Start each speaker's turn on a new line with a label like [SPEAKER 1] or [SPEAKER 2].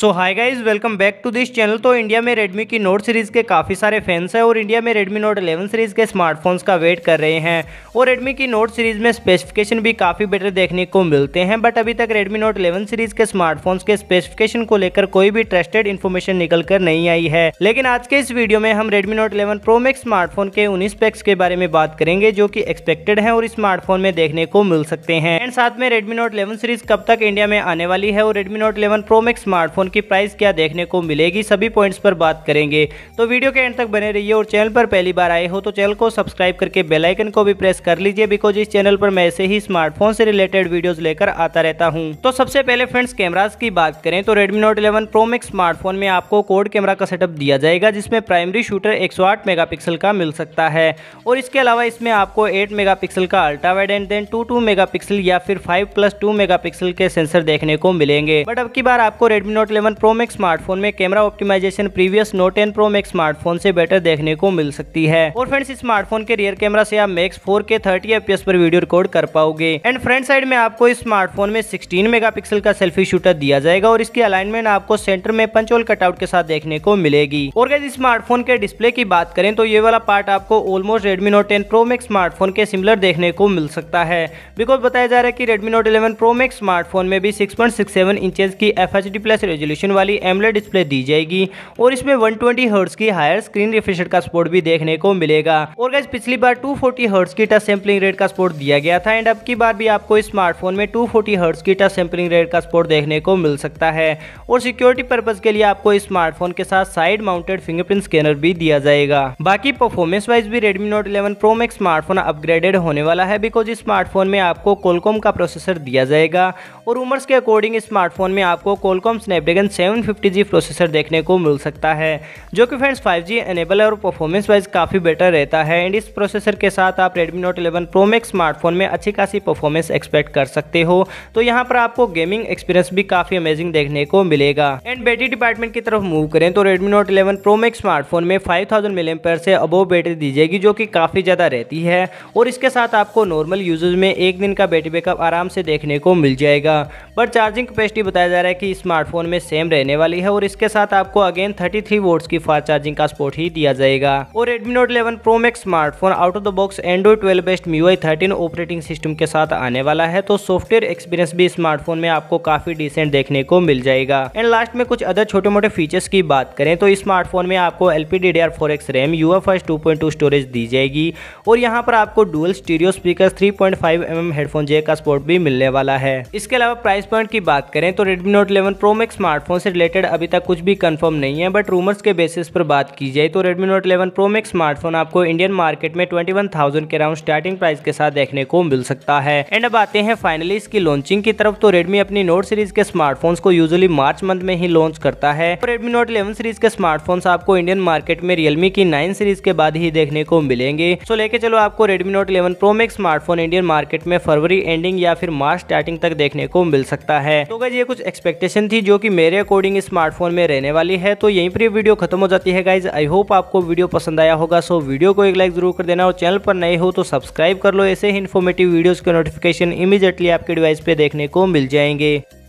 [SPEAKER 1] so hi guys welcome back to this channel तो India में Redmi की note series के काफ़ी सारे फैंस हैं और इंडिया में रेडमी नोट 11 सीरीज़ के स्मार्टफोन्स का वेट कर रहे हैं और रेडमी की नोट सीरीज़ में स्पेसिफिकेशन भी काफ़ी बेटर देखने को मिलते हैं बट अभी तक रेडमी नोट 11 सीरीज़ के स्मार्टफोन्स के स्पेसिफिकेशन को लेकर कोई भी ट्रस्टेड इन्फॉर्मेशन निकल कर नहीं आई है लेकिन आज के इस वीडियो में हम Redmi note eleven pro max smartphone के उन स्पेक्स के बारे में बात करेंगे जो कि एक्सपेक्टेड है और स्मार्टफोन में देखने को मिल सकते हैं एंड साथ में रेडमी नोट इलेवन सीरीज़ कब तक इंडिया में आने वाली है और Redmi note eleven pro max smartphone phone की प्राइस क्या देखने को मिलेगी सभी पॉइंट्स पर बात करेंगे तो वीडियो के एंड तक बने रहिए और चैनल पर पहली बार आए हो तो चैनल को सब्सक्राइब करके बेलाइकन को भी प्रेस कर लीजिए बिकॉज इस चैनल पर मैं ऐसे ही स्मार्टफोन से रिलेटेड वीडियोज लेकर आता रहता हूँ तो सबसे पहले फ्रेंड्स कैमराज की बात करें तो Redmi note eleven pro smartphone में आपको कोड कैमरा का सेटअप दिया जाएगा जिसमें प्राइमरी शूटर एक मेगापिक्सल का मिल सकता है और इसके अलावा इसमें आपको 8 मेगापिक्सल का ultra wide and then two 2 megapixel या फिर 5 प्लस टू मेगा के सेंसर देखने को मिलेंगे बट अब की बार आपको Redmi note eleven pro max smartphone में camera optimization previous note ten pro max smartphone से बेटर देखने को मिल सकती है और फ्रेंड्स इस स्मार्टफोन के रियर कैमरा से आप मैक्स फोर के थर्टी एफ पर वीडियो रिकॉर्ड कर पाओगे एंड फ्रंट साइड में आपको इस स्मार्टफोन में सिक्सटीन मेगा का सेल्फी शूटर दिया जाएगा और इसकी अलाइनमेंट आपको सेंटर में पंचोल कटआउट के साथ देखने को मिलेगी और अगर स्मार्टफोन के डिस्प्ले की बात करें तो ये वाला पार्ट आपको almost Redmi note ten pro max smartphone के सिमिलर देखने को मिल सकता है बिकॉज बताया जा रहा है कि Redmi note eleven pro max smartphone में भी six point six seven inches की F H D plus resolution वाली एमले डिस्प्ले दी जाएगी और इसमें वन ट्वेंटी की हायर स्क्रीन रिफ्रेशर का सपोर्ट भी देखने को मिलेगा और गैस पिछली बार टू फोर्टी की टच सैम्पलिंग रेट का सपोर्ट दिया गया था एंड अब की बार भी आपको स्मार्टफोन में टू फोर्टी की टच सैम्पलिंग रेट का सपोर्ट देखने को मिल सकता है और सिक्योरिटी पर्पज के लिए आपको स्मार्टफोन के साथ साइड माउंटेड फिंगरप्रिंट स्कैनर भी दिया जाएगा बाकी परफॉर्मेंस वाइज भी Redmi note eleven pro max smartphone upgraded होने वाला है बिकॉज इस स्मार्टफोन में आपको कोलकॉम का प्रोसेसर दिया जाएगा और उमर्स के अकॉर्डिंग स्मार्टफोन में आपको Qualcomm Snapdragon Snapdragon 750G processor देखने को मिल सकता है जो कि फ्रेंड्स 5G एनेबल है और परफॉर्मेंस वाइज काफ़ी बेटर रहता है एंड इस प्रोसेसर के साथ आप Redmi Note 11 Pro Max smartphone में अच्छी खासी परफॉर्मेंस एक्सपेक्ट कर सकते हो तो यहाँ पर आपको गेमिंग एक्सपीरियंस भी काफ़ी अमेजिंग देखने को मिलेगा एंड बैटरी डिपार्टमेंट की तरफ मूव करें तो Redmi note eleven pro max smartphone में फाइव थाउजेंड से अबोव बैटरी दी जाएगी जो कि काफ़ी ज़्यादा रहती है और इसके साथ आपको नॉर्मल यूजर्स में एक दिन का बैटरी बैकअप आराम से देखने को मिल जाएगा बट चार्जिंग कैपेसिटी बताया जा रहा है कि स्मार्टफोन में सेम रहने वाली है और इसके साथ आपको अगेन 33 थ्री की फास्ट चार्जिंग का स्पोर्ट ही दिया जाएगा और Redmi note 11 pro max smartphone out of the box Android twelve best U I operating system के साथ आने वाला है तो सॉफ्टवेयर एक्सपीरियंस भी स्मार्टफोन में आपको काफी डिसेंट देखने को मिल जाएगा एंड लास्ट में कुछ अदर छोटे मोटे फीचर्स की बात करें तो स्मार्टफोन में आपको L P D D R four X RAM U F S two point two storage दी जाएगी और यहाँ पर आपको dual stereo speaker three point five M M headphone jack का स्पोर्ट भी मिलने वाला है इसके अलावा प्राइस पॉइंट की बात करें तो Redmi note eleven pro max smartphone से रिलेटेड अभी तक कुछ भी कंफर्म नहीं है बट रूमर्स के बेसिस पर बात की जाए तो Redmi Note 11 Pro Max smartphone आपको इंडियन मार्केट में 21,000 के अराउंड स्टार्टिंग प्राइस के साथ देखने को मिल सकता है एंड अब आते हैं फाइनली इसकी लॉन्चिंग की तरफ तो रेडमी अपनी नोट सीरीज के स्मार्टफोन को यूजली मार्च मंथ में ही लॉन्च करता है तो रेडमी नोट इलेवन सीरीज के स्मार्टफोन आपको इंडियन मार्केट में रियलमी की नाइन सीरीज के बाद ही देखने को मिलेंगे तो लेके चलो आपको Redmi note eleven pro max smartphone Indian market में फरवरी एंडिंग या फिर मार्च स्टार्टिंग तक देखने को मिल सकता है तो ये कुछ एक्सपेक्टेशन थी जो की मेरे अकॉर्डिंग स्मार्टफोन में रहने वाली है तो यहीं पर वीडियो खत्म हो जाती है गाइज आई होप आपको वीडियो पसंद आया होगा सो वीडियो को एक लाइक जरूर कर देना और चैनल पर नए हो तो सब्सक्राइब कर लो ऐसे ही इन्फॉर्मेटिव वीडियोज़ के नोटिफिकेशन इमीजिएटली आपके डिवाइस पर देखने को मिल जाएंगे